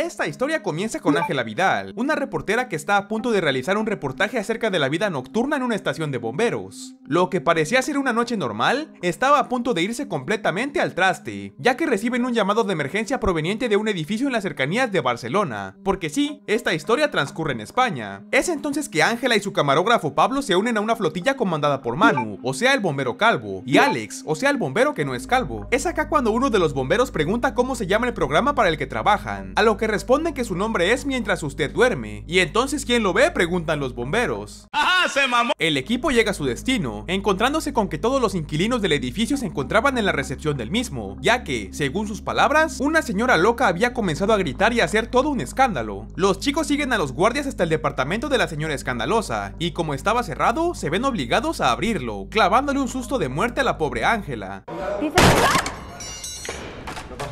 Esta historia comienza con Ángela Vidal, una reportera que está a punto de realizar un reportaje acerca de la vida nocturna en una estación de bomberos. Lo que parecía ser una noche normal, estaba a punto de irse completamente al traste, ya que reciben un llamado de emergencia proveniente de un edificio en las cercanías de Barcelona. Porque sí, esta historia transcurre en España. Es entonces que Ángela y su camarógrafo Pablo se unen a una flotilla comandada por Manu, o sea el bombero calvo, y Alex, o sea el bombero que no es calvo. Es acá cuando uno de los bomberos pregunta cómo se llama el programa para el que trabajan, a lo que responden que su nombre es mientras usted duerme. Y entonces, ¿quién lo ve? Preguntan los bomberos. ¡Ajá, se El equipo llega a su destino, encontrándose con que todos los inquilinos del edificio se encontraban en la recepción del mismo, ya que, según sus palabras, una señora loca había comenzado a gritar y a hacer todo un escándalo. Los chicos siguen a los guardias hasta el departamento de la señora escandalosa, y como estaba cerrado, se ven obligados a abrirlo, clavándole un susto de muerte a la pobre Ángela. No pasa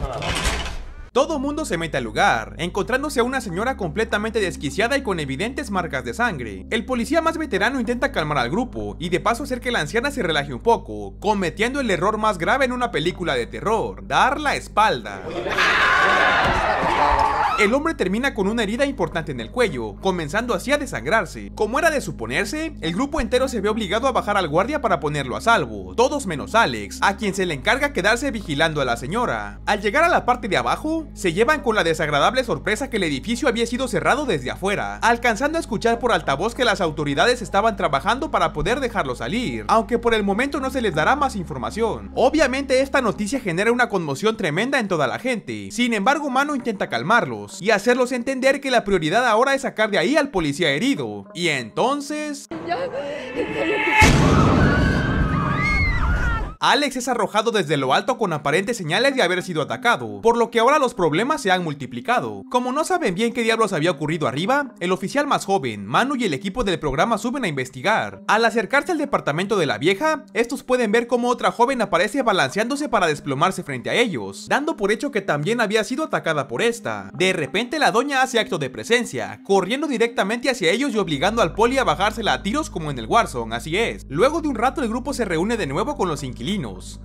nada. Todo mundo se mete al lugar, encontrándose a una señora completamente desquiciada y con evidentes marcas de sangre. El policía más veterano intenta calmar al grupo y de paso hacer que la anciana se relaje un poco, cometiendo el error más grave en una película de terror, dar la espalda. El hombre termina con una herida importante en el cuello, comenzando así a desangrarse. Como era de suponerse, el grupo entero se ve obligado a bajar al guardia para ponerlo a salvo, todos menos Alex, a quien se le encarga quedarse vigilando a la señora. Al llegar a la parte de abajo, se llevan con la desagradable sorpresa que el edificio había sido cerrado desde afuera, alcanzando a escuchar por altavoz que las autoridades estaban trabajando para poder dejarlo salir, aunque por el momento no se les dará más información. Obviamente esta noticia genera una conmoción tremenda en toda la gente, sin embargo Mano intenta calmarlo y hacerlos entender que la prioridad ahora es sacar de ahí al policía herido. Y entonces... Alex es arrojado desde lo alto con aparentes señales de haber sido atacado, por lo que ahora los problemas se han multiplicado. Como no saben bien qué diablos había ocurrido arriba, el oficial más joven, Manu y el equipo del programa suben a investigar. Al acercarse al departamento de la vieja, estos pueden ver cómo otra joven aparece balanceándose para desplomarse frente a ellos, dando por hecho que también había sido atacada por esta. De repente la doña hace acto de presencia, corriendo directamente hacia ellos y obligando al poli a bajársela a tiros como en el Warzone, así es. Luego de un rato el grupo se reúne de nuevo con los inquilinos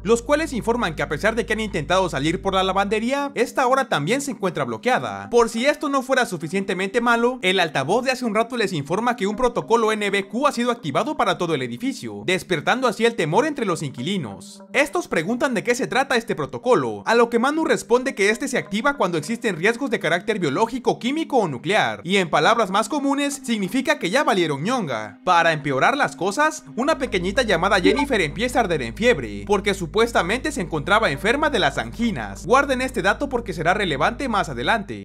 los cuales informan que a pesar de que han intentado salir por la lavandería, esta hora también se encuentra bloqueada. Por si esto no fuera suficientemente malo, el altavoz de hace un rato les informa que un protocolo NBQ ha sido activado para todo el edificio, despertando así el temor entre los inquilinos. Estos preguntan de qué se trata este protocolo, a lo que Manu responde que este se activa cuando existen riesgos de carácter biológico, químico o nuclear, y en palabras más comunes, significa que ya valieron ñonga. Para empeorar las cosas, una pequeñita llamada Jennifer empieza a arder en fiebre, porque supuestamente se encontraba enferma de las anginas. Guarden este dato porque será relevante más adelante.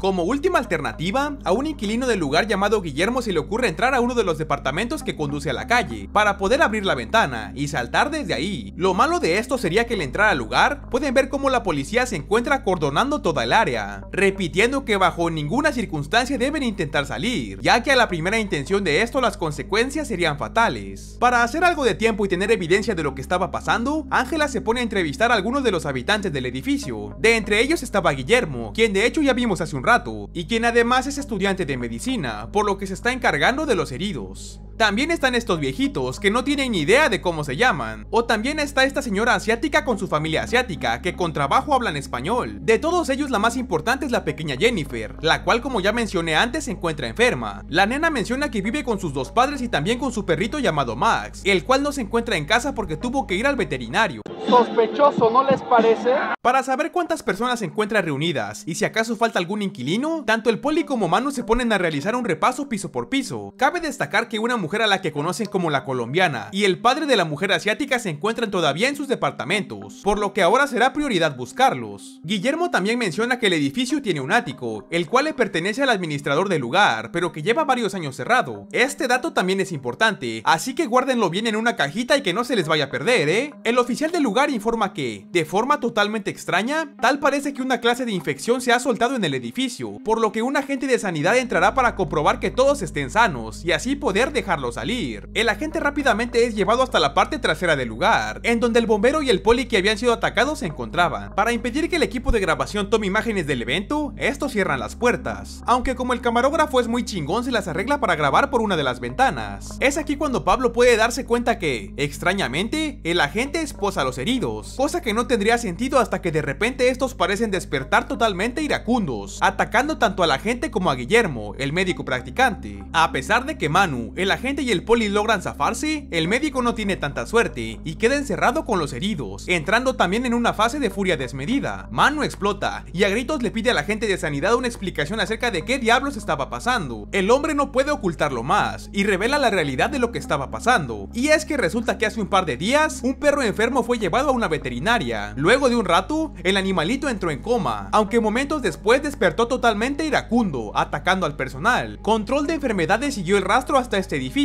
Como última alternativa, a un inquilino del lugar llamado Guillermo se le ocurre entrar a uno de los departamentos que conduce a la calle, para poder abrir la ventana y saltar desde ahí. Lo malo de esto sería que al entrar al lugar, pueden ver cómo la policía se encuentra cordonando toda el área, repitiendo que bajo ninguna circunstancia deben intentar salir, ya que a la primera intención de esto las consecuencias serían fatales. Para hacer algo de tiempo y tener evidencia de lo que estaba pasando, Ángela se pone a entrevistar a algunos de los habitantes del edificio. De entre ellos estaba Guillermo, quien de hecho ya vimos hace un rato, y quien además es estudiante de medicina, por lo que se está encargando de los heridos. También están estos viejitos, que no tienen ni idea de cómo se llaman. O también está esta señora asiática con su familia asiática, que con trabajo hablan español. De todos ellos la más importante es la pequeña Jennifer, la cual como ya mencioné antes se encuentra enferma. La nena menciona que vive con sus dos padres y también con su perrito llamado Max, el cual no se encuentra en casa porque tuvo que ir al veterinario. Sospechoso, ¿no les parece? Para saber cuántas personas se encuentran reunidas y si acaso falta algún inquilino, tanto el poli como Manu se ponen a realizar un repaso piso por piso. Cabe destacar que una mujer a la que conocen como la colombiana, y el padre de la mujer asiática se encuentran todavía en sus departamentos, por lo que ahora será prioridad buscarlos. Guillermo también menciona que el edificio tiene un ático, el cual le pertenece al administrador del lugar, pero que lleva varios años cerrado. Este dato también es importante, así que guárdenlo bien en una cajita y que no se les vaya a perder, ¿eh? El oficial del lugar informa que, de forma totalmente extraña, tal parece que una clase de infección se ha soltado en el edificio, por lo que un agente de sanidad entrará para comprobar que todos estén sanos y así poder dejar salir. El agente rápidamente es llevado hasta la parte trasera del lugar, en donde el bombero y el poli que habían sido atacados se encontraban. Para impedir que el equipo de grabación tome imágenes del evento, estos cierran las puertas, aunque como el camarógrafo es muy chingón se las arregla para grabar por una de las ventanas. Es aquí cuando Pablo puede darse cuenta que, extrañamente, el agente esposa a los heridos, cosa que no tendría sentido hasta que de repente estos parecen despertar totalmente iracundos, atacando tanto a la gente como a Guillermo, el médico practicante. A pesar de que Manu, el agente y el poli logran zafarse, el médico no tiene tanta suerte y queda encerrado con los heridos, entrando también en una fase de furia desmedida. Manu explota y a gritos le pide a la gente de sanidad una explicación acerca de qué diablos estaba pasando. El hombre no puede ocultarlo más y revela la realidad de lo que estaba pasando. Y es que resulta que hace un par de días, un perro enfermo fue llevado a una veterinaria. Luego de un rato, el animalito entró en coma, aunque momentos después despertó totalmente iracundo, atacando al personal. Control de enfermedades siguió el rastro hasta este edificio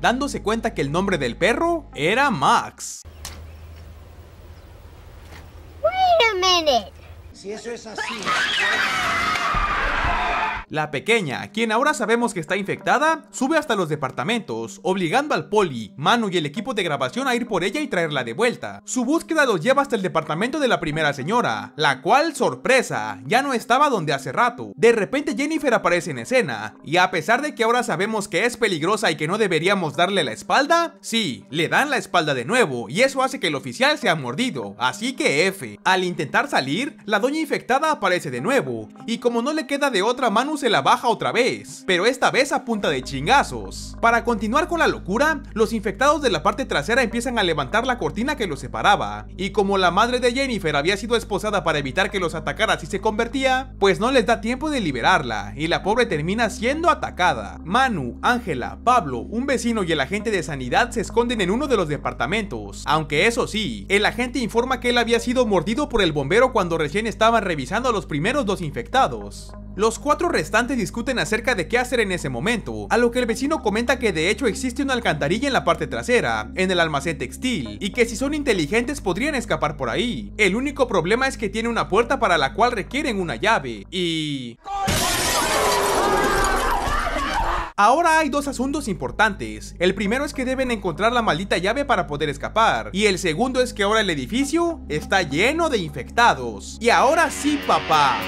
dándose cuenta que el nombre del perro era Max. Si eso es así. La pequeña, quien ahora sabemos que está infectada, sube hasta los departamentos, obligando al poli, Manu y el equipo de grabación a ir por ella y traerla de vuelta. Su búsqueda los lleva hasta el departamento de la primera señora, la cual, sorpresa, ya no estaba donde hace rato. De repente Jennifer aparece en escena, y a pesar de que ahora sabemos que es peligrosa y que no deberíamos darle la espalda, sí, le dan la espalda de nuevo, y eso hace que el oficial sea mordido, así que F. Al intentar salir, la doña infectada aparece de nuevo, y como no le queda de otra, Manu se la baja otra vez, pero esta vez a punta de chingazos. Para continuar con la locura, los infectados de la parte trasera empiezan a levantar la cortina que los separaba, y como la madre de Jennifer había sido esposada para evitar que los atacara si se convertía, pues no les da tiempo de liberarla, y la pobre termina siendo atacada. Manu, Ángela, Pablo, un vecino y el agente de sanidad se esconden en uno de los departamentos, aunque eso sí, el agente informa que él había sido mordido por el bombero cuando recién estaban revisando a los primeros dos infectados. Los cuatro restantes discuten acerca de qué hacer en ese momento, a lo que el vecino comenta que de hecho existe una alcantarilla en la parte trasera, en el almacén textil, y que si son inteligentes podrían escapar por ahí. El único problema es que tiene una puerta para la cual requieren una llave, y... Ahora hay dos asuntos importantes. El primero es que deben encontrar la maldita llave para poder escapar. Y el segundo es que ahora el edificio está lleno de infectados. Y ahora sí, papá.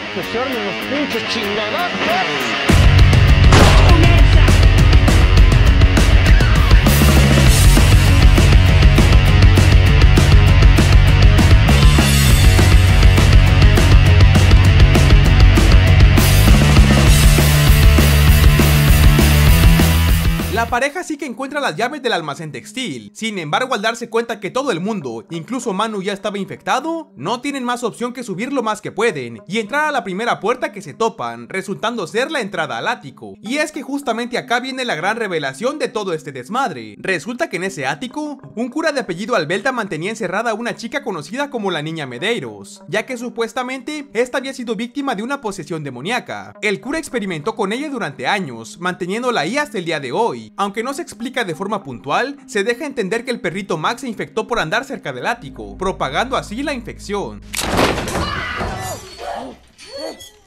La pareja sí que encuentra las llaves del almacén textil, sin embargo al darse cuenta que todo el mundo, incluso Manu ya estaba infectado, no tienen más opción que subir lo más que pueden y entrar a la primera puerta que se topan, resultando ser la entrada al ático. Y es que justamente acá viene la gran revelación de todo este desmadre. Resulta que en ese ático, un cura de apellido Albelta mantenía encerrada a una chica conocida como la niña Medeiros, ya que supuestamente esta había sido víctima de una posesión demoníaca. El cura experimentó con ella durante años, manteniéndola ahí hasta el día de hoy aunque no se explica de forma puntual, se deja entender que el perrito Max se infectó por andar cerca del ático, propagando así la infección.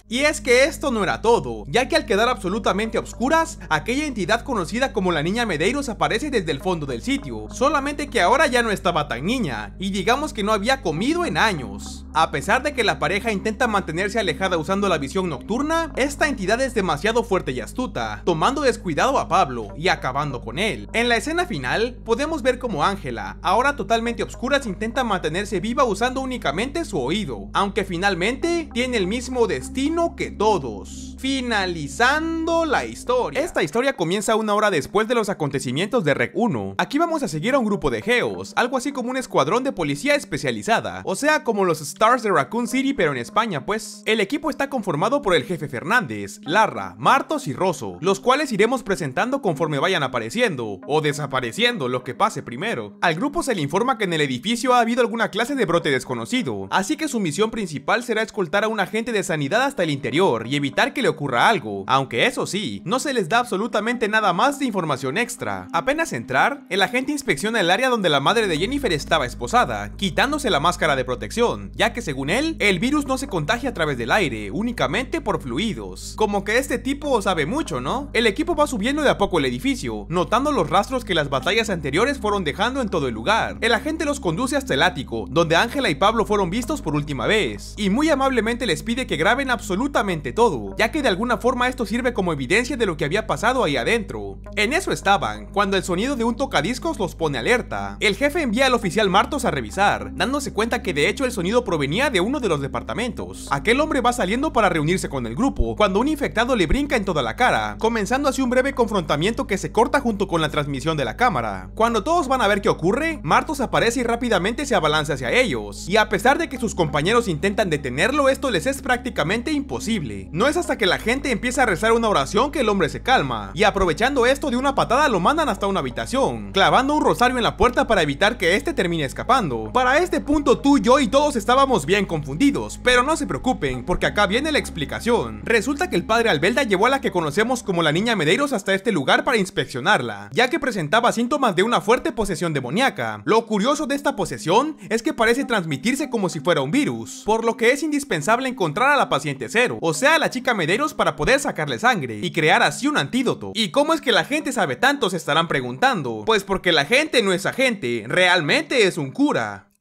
Y es que esto no era todo, ya que al quedar absolutamente a oscuras, aquella entidad conocida como la Niña Medeiros aparece desde el fondo del sitio, solamente que ahora ya no estaba tan niña, y digamos que no había comido en años. A pesar de que la pareja intenta mantenerse alejada usando la visión nocturna, esta entidad es demasiado fuerte y astuta, tomando descuidado a Pablo y acabando con él. En la escena final, podemos ver como Ángela, ahora totalmente a oscuras, intenta mantenerse viva usando únicamente su oído, aunque finalmente tiene el mismo destino que todos finalizando la historia. Esta historia comienza una hora después de los acontecimientos de Rec 1. Aquí vamos a seguir a un grupo de geos, algo así como un escuadrón de policía especializada, o sea como los Stars de Raccoon City pero en España pues. El equipo está conformado por el jefe Fernández, Larra, Martos y Rosso, los cuales iremos presentando conforme vayan apareciendo, o desapareciendo, lo que pase primero. Al grupo se le informa que en el edificio ha habido alguna clase de brote desconocido, así que su misión principal será escoltar a un agente de sanidad hasta el interior y evitar que ocurra algo, aunque eso sí, no se les da absolutamente nada más de información extra. Apenas entrar, el agente inspecciona el área donde la madre de Jennifer estaba esposada, quitándose la máscara de protección, ya que según él, el virus no se contagia a través del aire, únicamente por fluidos. Como que este tipo sabe mucho, ¿no? El equipo va subiendo de a poco el edificio, notando los rastros que las batallas anteriores fueron dejando en todo el lugar. El agente los conduce hasta el ático, donde Ángela y Pablo fueron vistos por última vez, y muy amablemente les pide que graben absolutamente todo, ya que de alguna forma esto sirve como evidencia de lo que había pasado ahí adentro. En eso estaban, cuando el sonido de un tocadiscos los pone alerta. El jefe envía al oficial Martos a revisar, dándose cuenta que de hecho el sonido provenía de uno de los departamentos. Aquel hombre va saliendo para reunirse con el grupo, cuando un infectado le brinca en toda la cara, comenzando así un breve confrontamiento que se corta junto con la transmisión de la cámara. Cuando todos van a ver qué ocurre, Martos aparece y rápidamente se abalanza hacia ellos, y a pesar de que sus compañeros intentan detenerlo, esto les es prácticamente imposible. No es hasta que la gente empieza a rezar una oración que el hombre se calma. Y aprovechando esto de una patada lo mandan hasta una habitación, clavando un rosario en la puerta para evitar que este termine escapando. Para este punto tú, yo y todos estábamos bien confundidos, pero no se preocupen, porque acá viene la explicación. Resulta que el padre Albelda llevó a la que conocemos como la niña Medeiros hasta este lugar para inspeccionarla, ya que presentaba síntomas de una fuerte posesión demoníaca. Lo curioso de esta posesión es que parece transmitirse como si fuera un virus, por lo que es indispensable encontrar a la paciente cero, o sea la chica Medeiros para poder sacarle sangre y crear así un antídoto. ¿Y cómo es que la gente sabe tanto? Se estarán preguntando. Pues porque la gente no es agente, realmente es un cura.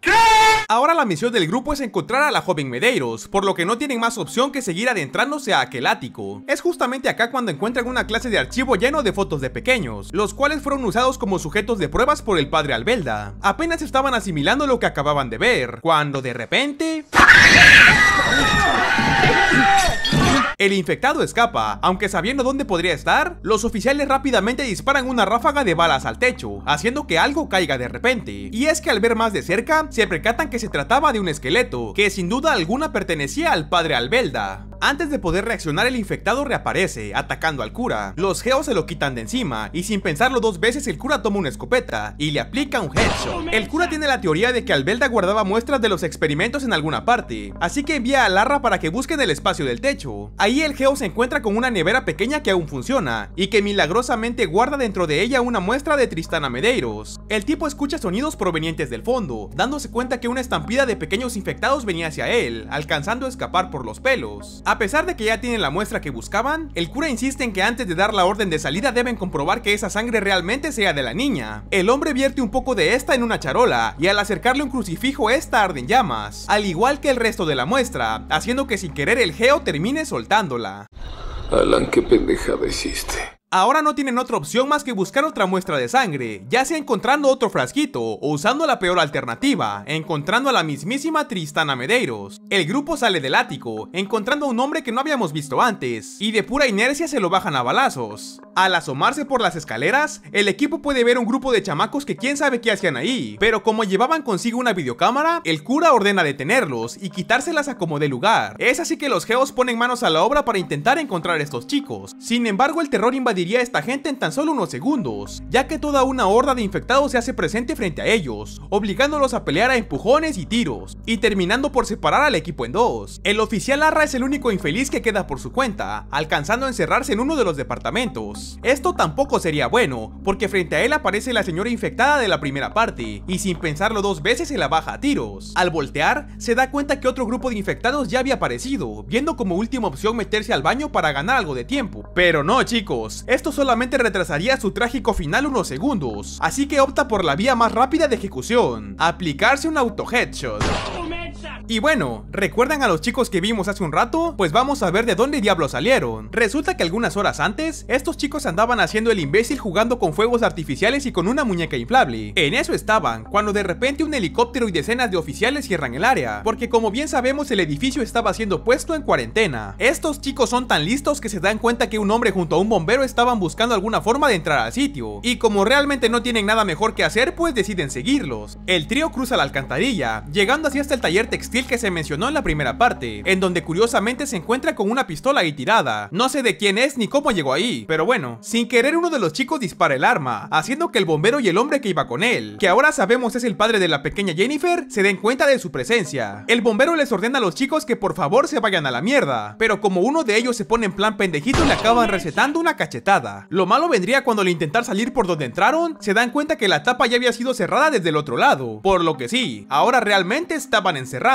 ¿Qué? Ahora la misión del grupo es encontrar a la joven Medeiros, por lo que no tienen más opción que seguir adentrándose a aquel ático. Es justamente acá cuando encuentran una clase de archivo lleno de fotos de pequeños, los cuales fueron usados como sujetos de pruebas por el padre Albelda. Apenas estaban asimilando lo que acababan de ver, cuando de repente... El infectado escapa, aunque sabiendo dónde podría estar, los oficiales rápidamente disparan una ráfaga de balas al techo, haciendo que algo caiga de repente. Y es que al ver más de cerca, se percatan que se trataba de un esqueleto, que sin duda alguna pertenecía al padre Albelda. Antes de poder reaccionar el infectado reaparece, atacando al cura. Los geos se lo quitan de encima y sin pensarlo dos veces el cura toma una escopeta y le aplica un headshot. El cura tiene la teoría de que Albelda guardaba muestras de los experimentos en alguna parte, así que envía a Larra para que busquen el espacio del techo. Ahí el geo se encuentra con una nevera pequeña que aún funciona y que milagrosamente guarda dentro de ella una muestra de Tristana Medeiros. El tipo escucha sonidos provenientes del fondo, dándose cuenta que una estampida de pequeños infectados venía hacia él, alcanzando a escapar por los pelos. A pesar de que ya tienen la muestra que buscaban, el cura insiste en que antes de dar la orden de salida deben comprobar que esa sangre realmente sea de la niña. El hombre vierte un poco de esta en una charola, y al acercarle un crucifijo esta arde en llamas, al igual que el resto de la muestra, haciendo que sin querer el geo termine soltándola. Alan, qué pendejada hiciste. Ahora no tienen otra opción más que buscar otra muestra de sangre, ya sea encontrando otro frasquito o usando la peor alternativa, encontrando a la mismísima Tristana Medeiros. El grupo sale del ático, encontrando a un hombre que no habíamos visto antes, y de pura inercia se lo bajan a balazos. Al asomarse por las escaleras, el equipo puede ver un grupo de chamacos que quién sabe qué hacían ahí, pero como llevaban consigo una videocámara, el cura ordena detenerlos y quitárselas a como de lugar. Es así que los geos ponen manos a la obra para intentar encontrar a estos chicos. Sin embargo, el terror invadió diría esta gente en tan solo unos segundos, ya que toda una horda de infectados se hace presente frente a ellos, obligándolos a pelear a empujones y tiros, y terminando por separar al equipo en dos. El oficial Arra es el único infeliz que queda por su cuenta, alcanzando a encerrarse en uno de los departamentos. Esto tampoco sería bueno, porque frente a él aparece la señora infectada de la primera parte, y sin pensarlo dos veces se la baja a tiros. Al voltear, se da cuenta que otro grupo de infectados ya había aparecido, viendo como última opción meterse al baño para ganar algo de tiempo. Pero no chicos, esto solamente retrasaría su trágico final unos segundos, así que opta por la vía más rápida de ejecución, aplicarse un auto headshot. Y bueno, ¿recuerdan a los chicos que vimos hace un rato? Pues vamos a ver de dónde diablos salieron. Resulta que algunas horas antes, estos chicos andaban haciendo el imbécil jugando con fuegos artificiales y con una muñeca inflable. En eso estaban, cuando de repente un helicóptero y decenas de oficiales cierran el área, porque como bien sabemos el edificio estaba siendo puesto en cuarentena. Estos chicos son tan listos que se dan cuenta que un hombre junto a un bombero estaban buscando alguna forma de entrar al sitio, y como realmente no tienen nada mejor que hacer, pues deciden seguirlos. El trío cruza la alcantarilla, llegando así hasta el taller que se mencionó en la primera parte, en donde curiosamente se encuentra con una pistola ahí tirada. No sé de quién es ni cómo llegó ahí, pero bueno, sin querer uno de los chicos dispara el arma, haciendo que el bombero y el hombre que iba con él, que ahora sabemos es el padre de la pequeña Jennifer, se den cuenta de su presencia. El bombero les ordena a los chicos que por favor se vayan a la mierda, pero como uno de ellos se pone en plan pendejito le acaban recetando una cachetada. Lo malo vendría cuando al intentar salir por donde entraron, se dan cuenta que la tapa ya había sido cerrada desde el otro lado, por lo que sí, ahora realmente estaban encerrados.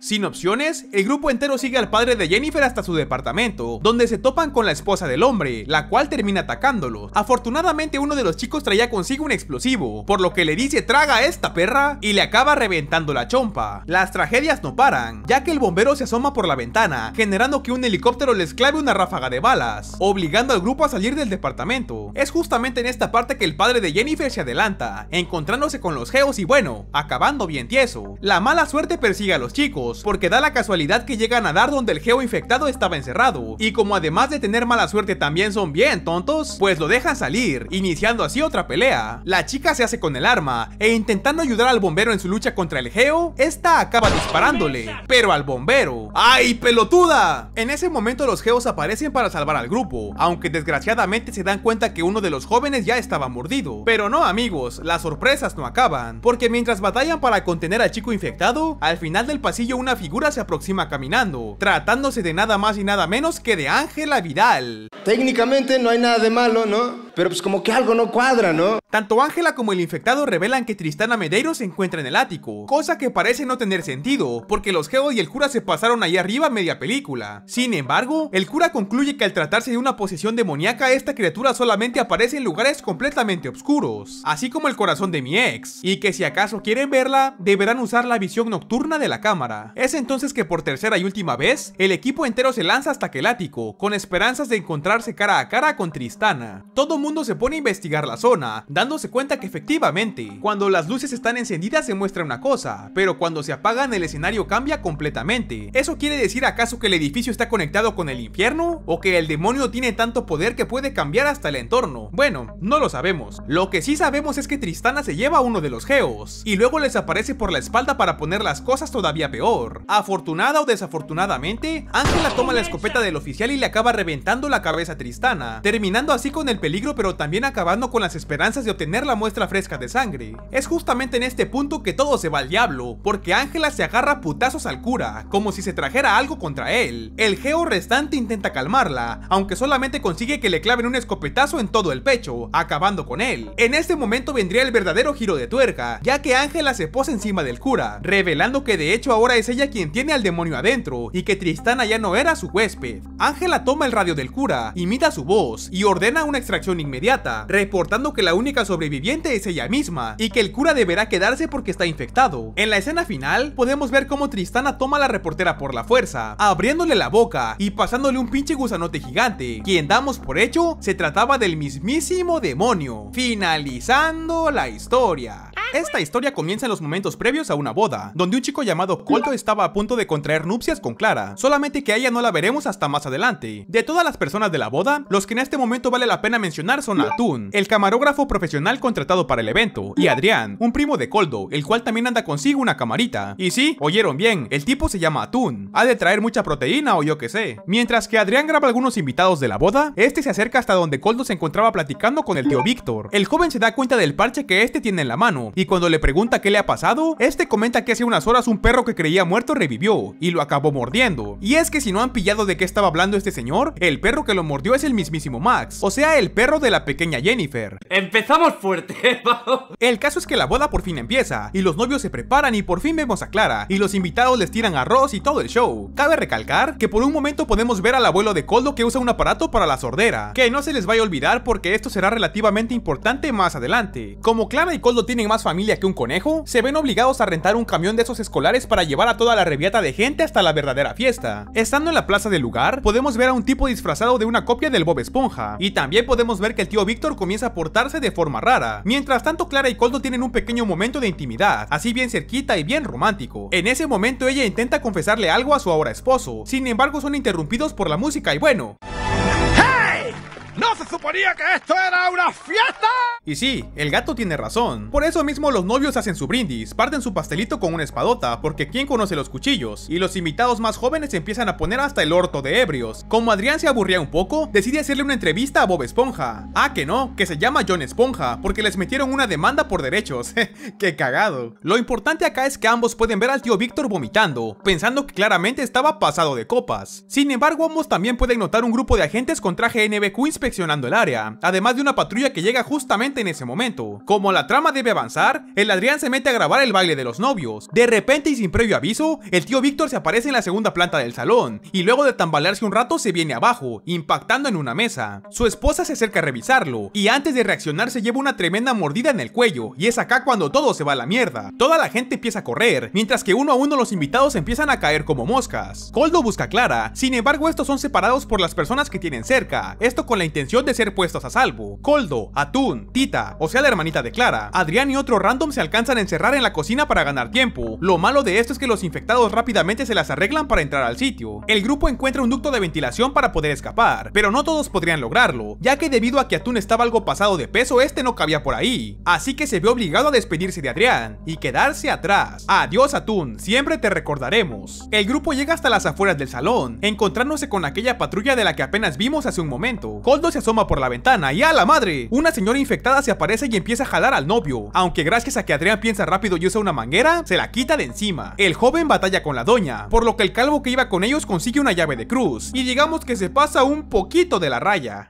Sin opciones, el grupo entero sigue al padre de Jennifer hasta su departamento, donde se topan con la esposa del hombre, la cual termina atacándolos. Afortunadamente uno de los chicos traía consigo un explosivo, por lo que le dice traga a esta perra y le acaba reventando la chompa. Las tragedias no paran, ya que el bombero se asoma por la ventana, generando que un helicóptero les clave una ráfaga de balas, obligando al grupo a salir del departamento. Es justamente en esta parte que el padre de Jennifer se adelanta, encontrándose con los geos y bueno, acabando bien tieso. La mala suerte persigue a los chicos, porque da la casualidad que llegan a dar donde el geo infectado estaba encerrado. Y como además de tener mala suerte también son bien tontos, pues lo dejan salir, iniciando así otra pelea. La chica se hace con el arma, e intentando ayudar al bombero en su lucha contra el geo, esta acaba disparándole, pero al bombero. ¡Ay, pelotuda! En ese momento los geos aparecen para salvar al grupo, aunque desgraciadamente se dan cuenta que uno de los jóvenes ya estaba mordido. Pero no amigos, las sorpresas no acaban, porque mientras batallan para contener al chico infectado, al final del pasillo una figura se aproxima caminando, tratándose de nada más y nada menos que de Ángela Vidal. Técnicamente no hay nada de malo, ¿no? Pero pues como que algo no cuadra, ¿no? Tanto Ángela como el infectado revelan que Tristana Medeiro se encuentra en el ático, cosa que parece no tener sentido, porque los Geo y el cura se pasaron ahí arriba media película. Sin embargo, el cura concluye que al tratarse de una posesión demoníaca, esta criatura solamente aparece en lugares completamente oscuros, así como el corazón de mi ex, y que si acaso quieren verla, deberán usar la visión nocturna de la cámara. Es entonces que por tercera y última vez, el equipo entero se lanza hasta que ático, con esperanzas de encontrarse cara a cara con Tristana. Todo mundo se pone a investigar la zona, dándose cuenta que efectivamente, cuando las luces están encendidas se muestra una cosa, pero cuando se apagan el escenario cambia completamente. ¿Eso quiere decir acaso que el edificio está conectado con el infierno? ¿O que el demonio tiene tanto poder que puede cambiar hasta el entorno? Bueno, no lo sabemos. Lo que sí sabemos es que Tristana se lleva a uno de los geos, y luego les aparece por la espalda para poner las cosas todavía peor. Afortunada o desafortunadamente, Ángela toma la escopeta del oficial y le acaba reventando la cabeza a Tristana, terminando así con el peligro pero también acabando con las esperanzas de obtener la muestra fresca de sangre. Es justamente en este punto que todo se va al diablo, porque Ángela se agarra putazos al cura, como si se trajera algo contra él. El geo restante intenta calmarla, aunque solamente consigue que le claven un escopetazo en todo el pecho, acabando con él. En este momento vendría el verdadero giro de tuerca, ya que Ángela se posa encima del cura, revelando que de hecho ahora es ella quien tiene al demonio adentro y que Tristana ya no era su huésped. Ángela toma el radio del cura, imita su voz y ordena una extracción inmediata, reportando que la única sobreviviente es ella misma y que el cura deberá quedarse porque está infectado. En la escena final podemos ver cómo Tristana toma a la reportera por la fuerza, abriéndole la boca y pasándole un pinche gusanote gigante, quien damos por hecho se trataba del mismísimo demonio, finalizando la historia. Ah, esta historia comienza en los momentos previos a una boda, donde un chico llamado Coldo estaba a punto de contraer nupcias con Clara, solamente que a ella no la veremos hasta más adelante. De todas las personas de la boda, los que en este momento vale la pena mencionar son Atún, el camarógrafo profesional contratado para el evento, y Adrián, un primo de Coldo, el cual también anda consigo una camarita. Y sí, oyeron bien, el tipo se llama Atún, ha de traer mucha proteína o yo que sé. Mientras que Adrián graba algunos invitados de la boda, este se acerca hasta donde Coldo se encontraba platicando con el tío Víctor. El joven se da cuenta del parche que este tiene en la mano y cuando le pregunta qué le ha pasado, este comenta que hace unas horas un perro que creía muerto revivió y lo acabó mordiendo. Y es que si no han pillado de qué estaba hablando este señor, el perro que lo mordió es el mismísimo Max, o sea, el perro de la pequeña Jennifer. Empezamos fuerte, El caso es que la boda por fin empieza y los novios se preparan y por fin vemos a Clara y los invitados les tiran arroz y todo el show. Cabe recalcar que por un momento podemos ver al abuelo de Coldo que usa un aparato para la sordera, que no se les vaya a olvidar porque esto será relativamente importante más adelante. Como Clara y Coldo tienen más familia que un conejo, se ven obligados a rentar un camión de esos escolares para llevar a toda la reviata de gente hasta la verdadera fiesta. Estando en la plaza del lugar, podemos ver a un tipo disfrazado de una copia del Bob Esponja, y también podemos ver que el tío Víctor comienza a portarse de forma rara. Mientras tanto, Clara y Coldo tienen un pequeño momento de intimidad, así bien cerquita y bien romántico. En ese momento ella intenta confesarle algo a su ahora esposo, sin embargo son interrumpidos por la música y bueno... ¡No se suponía que esto era una fiesta! Y sí, el gato tiene razón. Por eso mismo los novios hacen su brindis, parten su pastelito con una espadota, porque ¿quién conoce los cuchillos? Y los invitados más jóvenes empiezan a poner hasta el orto de ebrios. Como Adrián se aburría un poco, decide hacerle una entrevista a Bob Esponja. Ah, que no, que se llama John Esponja, porque les metieron una demanda por derechos. ¡Qué cagado! Lo importante acá es que ambos pueden ver al tío Víctor vomitando, pensando que claramente estaba pasado de copas. Sin embargo, ambos también pueden notar un grupo de agentes con traje NBQ seleccionando el área, además de una patrulla que llega justamente en ese momento. Como la trama debe avanzar, el Adrián se mete a grabar el baile de los novios. De repente y sin previo aviso, el tío Víctor se aparece en la segunda planta del salón, y luego de tambalearse un rato se viene abajo, impactando en una mesa. Su esposa se acerca a revisarlo, y antes de reaccionar se lleva una tremenda mordida en el cuello, y es acá cuando todo se va a la mierda. Toda la gente empieza a correr, mientras que uno a uno los invitados empiezan a caer como moscas. Coldo busca a Clara, sin embargo estos son separados por las personas que tienen cerca, esto con la intención de ser puestos a salvo. Coldo, Atún, Tita, o sea la hermanita de Clara, Adrián y otro random se alcanzan a encerrar en la cocina para ganar tiempo. Lo malo de esto es que los infectados rápidamente se las arreglan para entrar al sitio. El grupo encuentra un ducto de ventilación para poder escapar, pero no todos podrían lograrlo, ya que debido a que Atún estaba algo pasado de peso, este no cabía por ahí. Así que se ve obligado a despedirse de Adrián y quedarse atrás. Adiós Atún, siempre te recordaremos. El grupo llega hasta las afueras del salón, encontrándose con aquella patrulla de la que apenas vimos hace un momento se asoma por la ventana y a la madre, una señora infectada se aparece y empieza a jalar al novio, aunque gracias a que Adrián piensa rápido y usa una manguera, se la quita de encima. El joven batalla con la doña, por lo que el calvo que iba con ellos consigue una llave de cruz, y digamos que se pasa un poquito de la raya.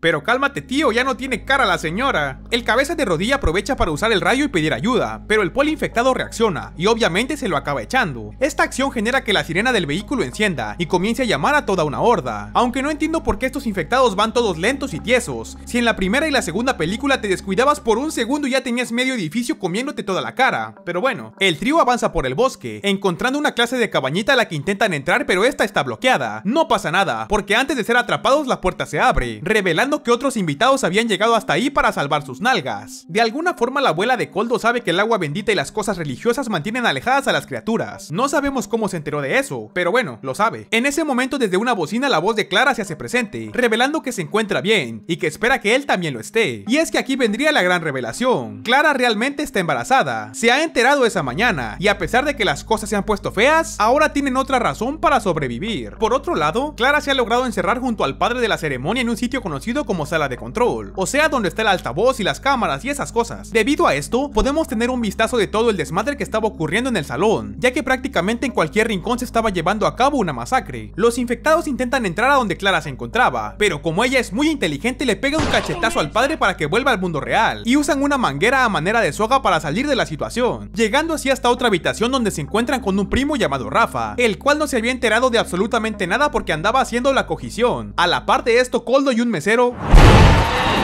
Pero cálmate tío, ya no tiene cara la señora. El cabeza de rodilla aprovecha para usar el rayo y pedir ayuda, pero el poli infectado reacciona y obviamente se lo acaba echando. Esta acción genera que la sirena del vehículo encienda y comience a llamar a toda una horda. Aunque no entiendo por qué estos infectados van todos lentos y tiesos. Si en la primera y la segunda película te descuidabas por un segundo y ya tenías medio edificio comiéndote toda la cara. Pero bueno, el trío avanza por el bosque, encontrando una clase de cabañita a la que intentan entrar pero esta está bloqueada. No pasa nada, porque antes de ser atrapados la puerta se abre, revelando que otros invitados habían llegado hasta ahí para salvar sus nalgas. De alguna forma la abuela de Coldo sabe que el agua bendita y las cosas religiosas mantienen alejadas a las criaturas. No sabemos cómo se enteró de eso, pero bueno, lo sabe. En ese momento desde una bocina la voz de Clara se hace presente, revelando que se encuentra bien y que espera que él también lo esté. Y es que aquí vendría la gran revelación. Clara realmente está embarazada, se ha enterado esa mañana y a pesar de que las cosas se han puesto feas, ahora tienen otra razón para sobrevivir. Por otro lado, Clara se ha logrado encerrar junto al padre de la ceremonia en un sitio conocido como sala de control, o sea donde está el altavoz y las cámaras y esas cosas. Debido a esto, podemos tener un vistazo de todo el desmadre que estaba ocurriendo en el salón, ya que prácticamente en cualquier rincón se estaba llevando a cabo una masacre. Los infectados intentan entrar a donde Clara se encontraba, pero como ella es muy inteligente le pega un cachetazo al padre para que vuelva al mundo real, y usan una manguera a manera de soga para salir de la situación, llegando así hasta otra habitación donde se encuentran con un primo llamado Rafa, el cual no se había enterado de absolutamente nada porque andaba haciendo la cogición. A la par de esto, Coldo y un mesero Tchau!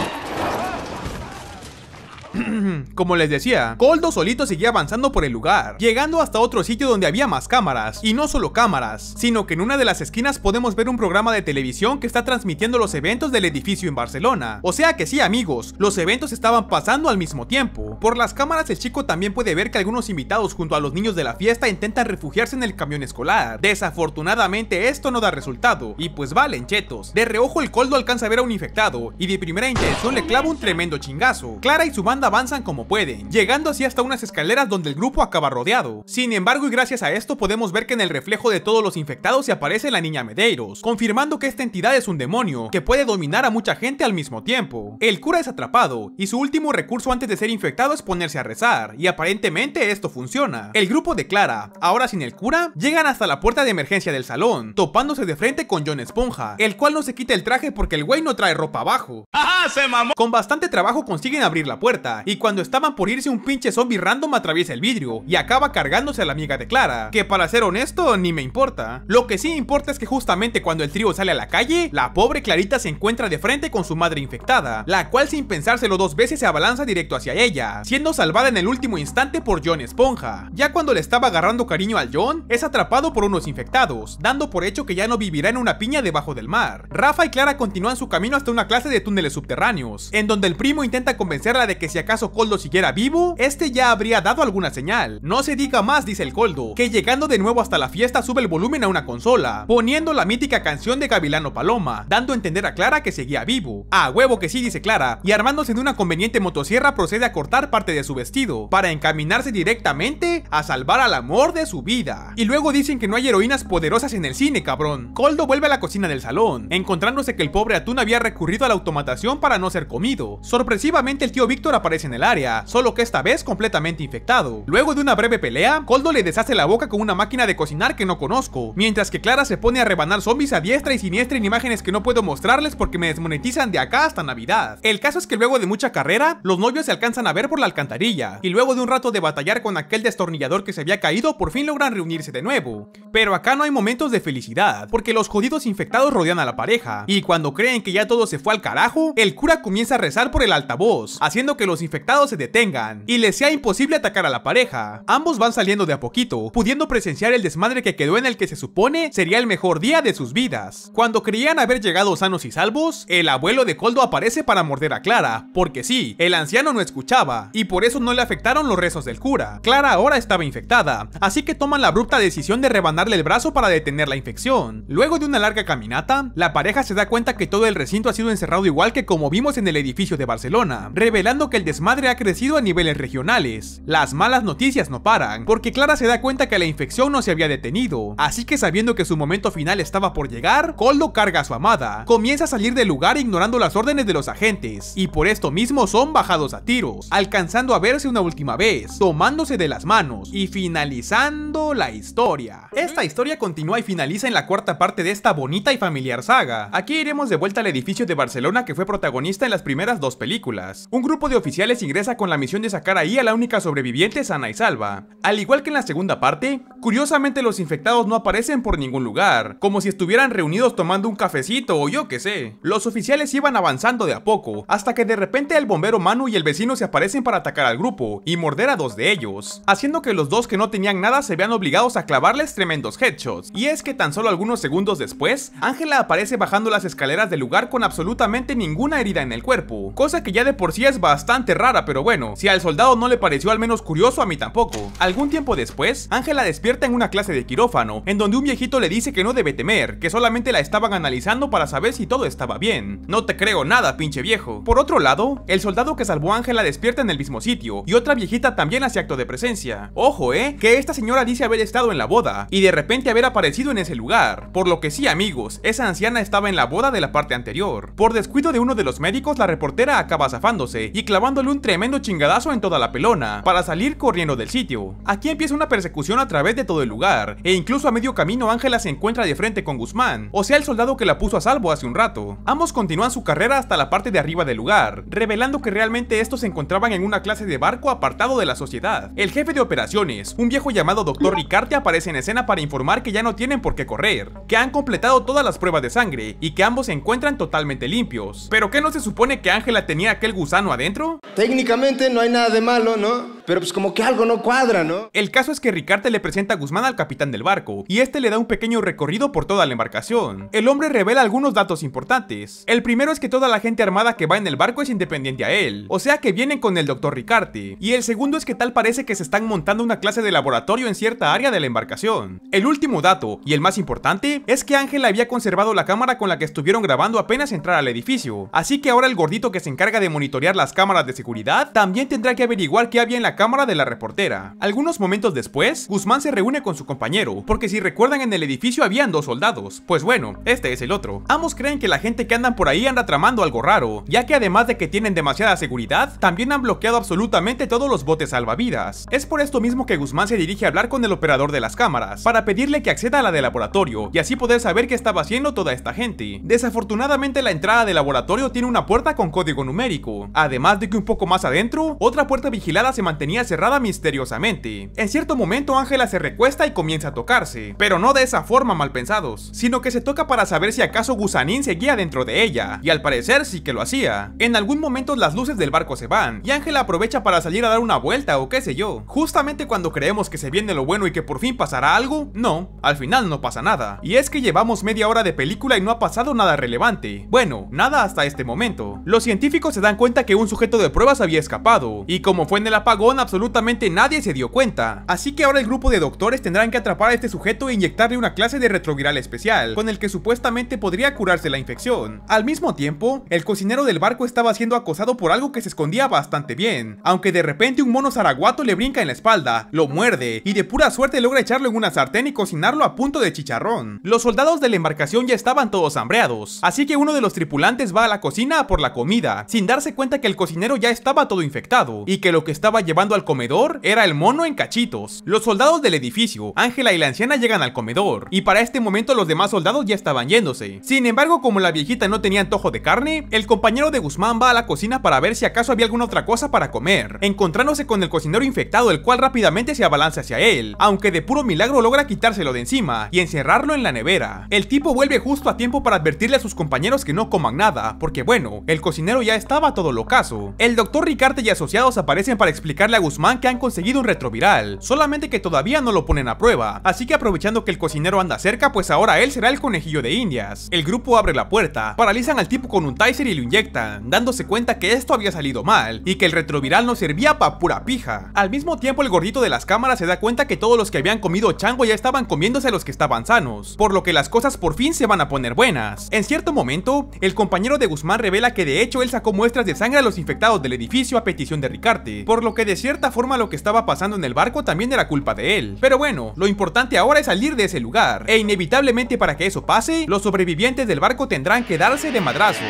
Como les decía, Coldo solito seguía avanzando por el lugar, llegando hasta otro sitio donde había más cámaras, y no solo cámaras, sino que en una de las esquinas podemos ver un programa de televisión que está transmitiendo los eventos del edificio en Barcelona. O sea que sí amigos, los eventos estaban pasando al mismo tiempo. Por las cámaras el chico también puede ver que algunos invitados junto a los niños de la fiesta intentan refugiarse en el camión escolar. Desafortunadamente esto no da resultado, y pues valen chetos. De reojo el Coldo alcanza a ver a un infectado, y de primera intención le clava un tremendo chingazo. Clara y su banda avanzan como pueden, llegando así hasta unas escaleras donde el grupo acaba rodeado. Sin embargo y gracias a esto podemos ver que en el reflejo de todos los infectados se aparece la niña Medeiros, confirmando que esta entidad es un demonio, que puede dominar a mucha gente al mismo tiempo. El cura es atrapado, y su último recurso antes de ser infectado es ponerse a rezar, y aparentemente esto funciona. El grupo declara, ahora sin el cura, llegan hasta la puerta de emergencia del salón, topándose de frente con John Esponja, el cual no se quita el traje porque el güey no trae ropa abajo. ¡Ajá, se mamó! Con bastante trabajo consiguen abrir la puerta, y cuando estaban por irse un pinche zombie random atraviesa el vidrio y acaba cargándose a la amiga de Clara, que para ser honesto ni me importa. Lo que sí importa es que justamente cuando el trío sale a la calle, la pobre Clarita se encuentra de frente con su madre infectada, la cual sin pensárselo dos veces se abalanza directo hacia ella, siendo salvada en el último instante por John Esponja. Ya cuando le estaba agarrando cariño al John, es atrapado por unos infectados, dando por hecho que ya no vivirá en una piña debajo del mar. Rafa y Clara continúan su camino hasta una clase de túneles subterráneos, en donde el primo intenta convencerla de que si si acaso Coldo siguiera vivo, este ya habría dado alguna señal. No se diga más, dice el Coldo, que llegando de nuevo hasta la fiesta sube el volumen a una consola, poniendo la mítica canción de Gavilano Paloma, dando a entender a Clara que seguía vivo. A ah, huevo que sí, dice Clara, y armándose de una conveniente motosierra procede a cortar parte de su vestido, para encaminarse directamente a salvar al amor de su vida. Y luego dicen que no hay heroínas poderosas en el cine, cabrón. Coldo vuelve a la cocina del salón, encontrándose que el pobre atún había recurrido a la automatación para no ser comido. Sorpresivamente el tío Víctor aparece aparece en el área, solo que esta vez completamente infectado. Luego de una breve pelea, Coldo le deshace la boca con una máquina de cocinar que no conozco, mientras que Clara se pone a rebanar zombies a diestra y siniestra en imágenes que no puedo mostrarles porque me desmonetizan de acá hasta Navidad. El caso es que luego de mucha carrera, los novios se alcanzan a ver por la alcantarilla, y luego de un rato de batallar con aquel destornillador que se había caído, por fin logran reunirse de nuevo. Pero acá no hay momentos de felicidad, porque los jodidos infectados rodean a la pareja, y cuando creen que ya todo se fue al carajo, el cura comienza a rezar por el altavoz, haciendo que los infectados se detengan y les sea imposible atacar a la pareja. Ambos van saliendo de a poquito, pudiendo presenciar el desmadre que quedó en el que se supone sería el mejor día de sus vidas. Cuando creían haber llegado sanos y salvos, el abuelo de Coldo aparece para morder a Clara, porque sí, el anciano no escuchaba y por eso no le afectaron los rezos del cura. Clara ahora estaba infectada, así que toman la abrupta decisión de rebanarle el brazo para detener la infección. Luego de una larga caminata, la pareja se da cuenta que todo el recinto ha sido encerrado igual que como vimos en el edificio de Barcelona, revelando que el desmadre ha crecido a niveles regionales. Las malas noticias no paran, porque Clara se da cuenta que la infección no se había detenido, así que sabiendo que su momento final estaba por llegar, Coldo carga a su amada, comienza a salir del lugar ignorando las órdenes de los agentes, y por esto mismo son bajados a tiros, alcanzando a verse una última vez, tomándose de las manos y finalizando la historia. Esta historia continúa y finaliza en la cuarta parte de esta bonita y familiar saga. Aquí iremos de vuelta al edificio de Barcelona que fue protagonista en las primeras dos películas. Un grupo de oficiales ingresa con la misión de sacar ahí a la única sobreviviente sana y salva. Al igual que en la segunda parte, curiosamente los infectados no aparecen por ningún lugar, como si estuvieran reunidos tomando un cafecito o yo que sé. Los oficiales iban avanzando de a poco, hasta que de repente el bombero Manu y el vecino se aparecen para atacar al grupo y morder a dos de ellos, haciendo que los dos que no tenían nada se vean obligados a clavarles tremendos headshots. Y es que tan solo algunos segundos después, Ángela aparece bajando las escaleras del lugar con absolutamente ninguna herida en el cuerpo, cosa que ya de por sí es bastante rara, pero bueno, si al soldado no le pareció al menos curioso, a mí tampoco. Algún tiempo después, Ángela despierta en una clase de quirófano, en donde un viejito le dice que no debe temer, que solamente la estaban analizando para saber si todo estaba bien. No te creo nada, pinche viejo. Por otro lado, el soldado que salvó a Ángela despierta en el mismo sitio, y otra viejita también hace acto de presencia. Ojo, eh, que esta señora dice haber estado en la boda, y de repente haber aparecido en ese lugar. Por lo que sí, amigos, esa anciana estaba en la boda de la parte anterior. Por descuido de uno de los médicos, la reportera acaba zafándose y clavando un tremendo chingadazo en toda la pelona, para salir corriendo del sitio. Aquí empieza una persecución a través de todo el lugar, e incluso a medio camino Ángela se encuentra de frente con Guzmán, o sea el soldado que la puso a salvo hace un rato. Ambos continúan su carrera hasta la parte de arriba del lugar, revelando que realmente estos se encontraban en una clase de barco apartado de la sociedad. El jefe de operaciones, un viejo llamado Dr. Ricarte aparece en escena para informar que ya no tienen por qué correr, que han completado todas las pruebas de sangre y que ambos se encuentran totalmente limpios. ¿Pero qué no se supone que Ángela tenía aquel gusano adentro? Técnicamente no hay nada de malo, ¿no? pero pues como que algo no cuadra, ¿no? El caso es que Ricarte le presenta a Guzmán al capitán del barco, y este le da un pequeño recorrido por toda la embarcación. El hombre revela algunos datos importantes. El primero es que toda la gente armada que va en el barco es independiente a él, o sea que vienen con el doctor Ricarte. Y el segundo es que tal parece que se están montando una clase de laboratorio en cierta área de la embarcación. El último dato, y el más importante, es que Ángel había conservado la cámara con la que estuvieron grabando apenas entrar al edificio, así que ahora el gordito que se encarga de monitorear las cámaras de seguridad también tendrá que averiguar qué había en la cámara de la reportera. Algunos momentos después, Guzmán se reúne con su compañero, porque si recuerdan en el edificio habían dos soldados, pues bueno, este es el otro. Ambos creen que la gente que andan por ahí anda tramando algo raro, ya que además de que tienen demasiada seguridad, también han bloqueado absolutamente todos los botes salvavidas. Es por esto mismo que Guzmán se dirige a hablar con el operador de las cámaras, para pedirle que acceda a la de laboratorio, y así poder saber qué estaba haciendo toda esta gente. Desafortunadamente la entrada del laboratorio tiene una puerta con código numérico, además de que un poco más adentro, otra puerta vigilada se mantiene Tenía cerrada misteriosamente. En cierto momento Ángela se recuesta y comienza a tocarse, pero no de esa forma mal pensados, sino que se toca para saber si acaso Gusanín seguía dentro de ella, y al parecer sí que lo hacía. En algún momento las luces del barco se van, y Ángela aprovecha para salir a dar una vuelta o qué sé yo. Justamente cuando creemos que se viene lo bueno y que por fin pasará algo, no, al final no pasa nada. Y es que llevamos media hora de película y no ha pasado nada relevante. Bueno, nada hasta este momento. Los científicos se dan cuenta que un sujeto de pruebas había escapado, y como fue en el apagón, absolutamente nadie se dio cuenta. Así que ahora el grupo de doctores tendrán que atrapar a este sujeto e inyectarle una clase de retroviral especial, con el que supuestamente podría curarse la infección. Al mismo tiempo, el cocinero del barco estaba siendo acosado por algo que se escondía bastante bien, aunque de repente un mono zaraguato le brinca en la espalda, lo muerde y de pura suerte logra echarlo en una sartén y cocinarlo a punto de chicharrón. Los soldados de la embarcación ya estaban todos hambreados, así que uno de los tripulantes va a la cocina por la comida, sin darse cuenta que el cocinero ya estaba todo infectado y que lo que estaba llevando al comedor era el mono en cachitos. Los soldados del edificio, Ángela y la anciana llegan al comedor, y para este momento los demás soldados ya estaban yéndose. Sin embargo, como la viejita no tenía antojo de carne, el compañero de Guzmán va a la cocina para ver si acaso había alguna otra cosa para comer, encontrándose con el cocinero infectado, el cual rápidamente se abalanza hacia él, aunque de puro milagro logra quitárselo de encima y encerrarlo en la nevera. El tipo vuelve justo a tiempo para advertirle a sus compañeros que no coman nada, porque bueno, el cocinero ya estaba todo caso El doctor Ricarte y asociados aparecen para explicarle Guzmán que han conseguido un retroviral, solamente que todavía no lo ponen a prueba, así que aprovechando que el cocinero anda cerca, pues ahora él será el conejillo de indias. El grupo abre la puerta, paralizan al tipo con un taser y lo inyectan, dándose cuenta que esto había salido mal, y que el retroviral no servía para pura pija. Al mismo tiempo el gordito de las cámaras se da cuenta que todos los que habían comido chango ya estaban comiéndose a los que estaban sanos, por lo que las cosas por fin se van a poner buenas. En cierto momento, el compañero de Guzmán revela que de hecho él sacó muestras de sangre a los infectados del edificio a petición de Ricarte, por lo que decía cierta forma lo que estaba pasando en el barco también era culpa de él. Pero bueno, lo importante ahora es salir de ese lugar. E inevitablemente para que eso pase, los sobrevivientes del barco tendrán que darse de madrazos.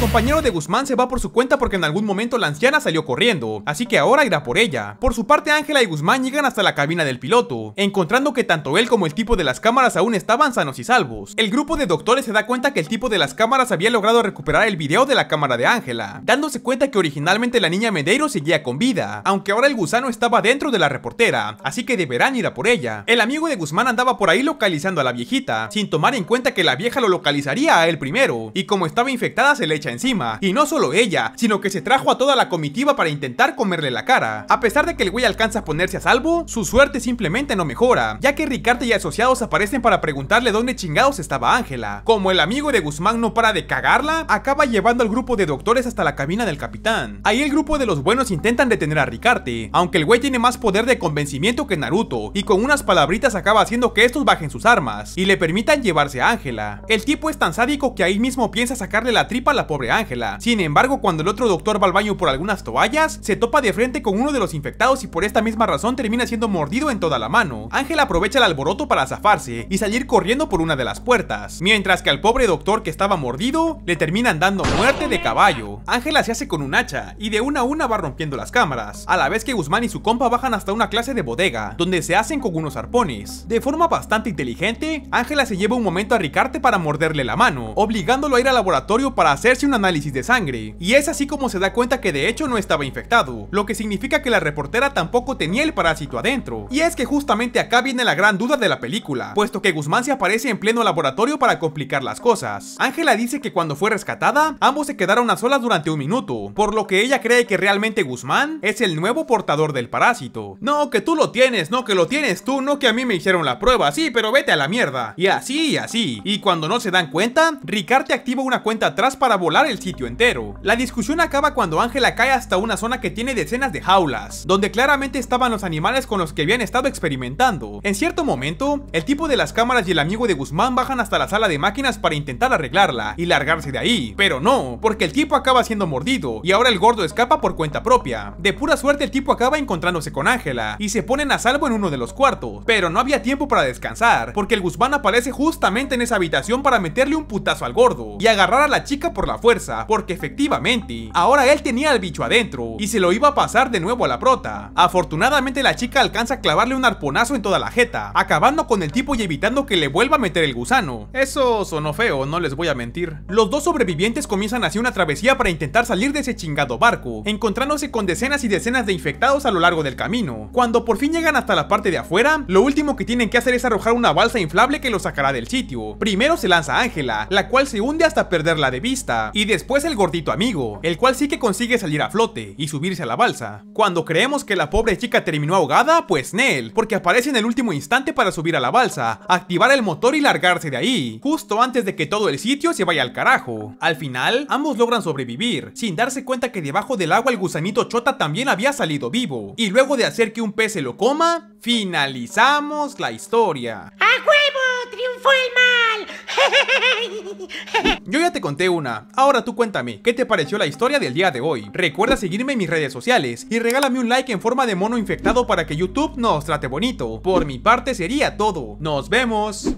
compañero de Guzmán se va por su cuenta porque en algún momento la anciana salió corriendo, así que ahora irá por ella. Por su parte, Ángela y Guzmán llegan hasta la cabina del piloto, encontrando que tanto él como el tipo de las cámaras aún estaban sanos y salvos. El grupo de doctores se da cuenta que el tipo de las cámaras había logrado recuperar el video de la cámara de Ángela, dándose cuenta que originalmente la niña Medeiros seguía con vida, aunque ahora el gusano estaba dentro de la reportera, así que deberán ir a por ella. El amigo de Guzmán andaba por ahí localizando a la viejita, sin tomar en cuenta que la vieja lo localizaría a él primero, y como estaba infectada se le echa encima. Y no solo ella, sino que se trajo a toda la comitiva para intentar comerle la cara. A pesar de que el güey alcanza a ponerse a salvo, su suerte simplemente no mejora, ya que Ricarte y asociados aparecen para preguntarle dónde chingados estaba Ángela. Como el amigo de Guzmán no para de cagarla, acaba llevando al grupo de doctores hasta la cabina del capitán. Ahí el grupo de los buenos intentan detener a Ricarte, aunque el güey tiene más poder de convencimiento que Naruto, y con unas palabritas acaba haciendo que estos bajen sus armas, y le permitan llevarse a Ángela. El tipo es tan sádico que ahí mismo piensa sacarle la tripa a la pobre Ángela. Sin embargo, cuando el otro doctor va al baño por algunas toallas, se topa de frente con uno de los infectados y por esta misma razón termina siendo mordido en toda la mano. Ángela aprovecha el alboroto para zafarse y salir corriendo por una de las puertas, mientras que al pobre doctor que estaba mordido le terminan dando muerte de caballo. Ángela se hace con un hacha y de una a una va rompiendo las cámaras, a la vez que Guzmán y su compa bajan hasta una clase de bodega, donde se hacen con unos arpones. De forma bastante inteligente, Ángela se lleva un momento a Ricarte para morderle la mano, obligándolo a ir al laboratorio para hacerse un análisis de sangre, y es así como se da cuenta que de hecho no estaba infectado, lo que significa que la reportera tampoco tenía el parásito adentro. Y es que justamente acá viene la gran duda de la película, puesto que Guzmán se aparece en pleno laboratorio para complicar las cosas. Ángela dice que cuando fue rescatada, ambos se quedaron a solas durante un minuto, por lo que ella cree que realmente Guzmán es el nuevo portador del parásito. No, que tú lo tienes, no, que lo tienes tú, no que a mí me hicieron la prueba, sí, pero vete a la mierda. Y así, y así. Y cuando no se dan cuenta, Ricardo activa una cuenta atrás para el sitio entero. La discusión acaba cuando Ángela cae hasta una zona que tiene decenas de jaulas, donde claramente estaban los animales con los que habían estado experimentando. En cierto momento, el tipo de las cámaras y el amigo de Guzmán bajan hasta la sala de máquinas para intentar arreglarla y largarse de ahí, pero no, porque el tipo acaba siendo mordido y ahora el gordo escapa por cuenta propia. De pura suerte el tipo acaba encontrándose con Ángela y se ponen a salvo en uno de los cuartos, pero no había tiempo para descansar, porque el Guzmán aparece justamente en esa habitación para meterle un putazo al gordo y agarrar a la chica por la fuerza, porque efectivamente, ahora él tenía al bicho adentro y se lo iba a pasar de nuevo a la prota. Afortunadamente la chica alcanza a clavarle un arponazo en toda la jeta, acabando con el tipo y evitando que le vuelva a meter el gusano. Eso sonó feo, no les voy a mentir. Los dos sobrevivientes comienzan así una travesía para intentar salir de ese chingado barco, encontrándose con decenas y decenas de infectados a lo largo del camino. Cuando por fin llegan hasta la parte de afuera, lo último que tienen que hacer es arrojar una balsa inflable que los sacará del sitio. Primero se lanza Ángela, la cual se hunde hasta perderla de vista y después el gordito amigo, el cual sí que consigue salir a flote y subirse a la balsa. Cuando creemos que la pobre chica terminó ahogada, pues Nell, porque aparece en el último instante para subir a la balsa, activar el motor y largarse de ahí, justo antes de que todo el sitio se vaya al carajo. Al final, ambos logran sobrevivir, sin darse cuenta que debajo del agua el gusanito chota también había salido vivo, y luego de hacer que un pez se lo coma, finalizamos la historia triunfó el mal. Yo ya te conté una, ahora tú cuéntame, ¿qué te pareció la historia del día de hoy? Recuerda seguirme en mis redes sociales y regálame un like en forma de mono infectado para que YouTube nos trate bonito. Por mi parte sería todo. Nos vemos.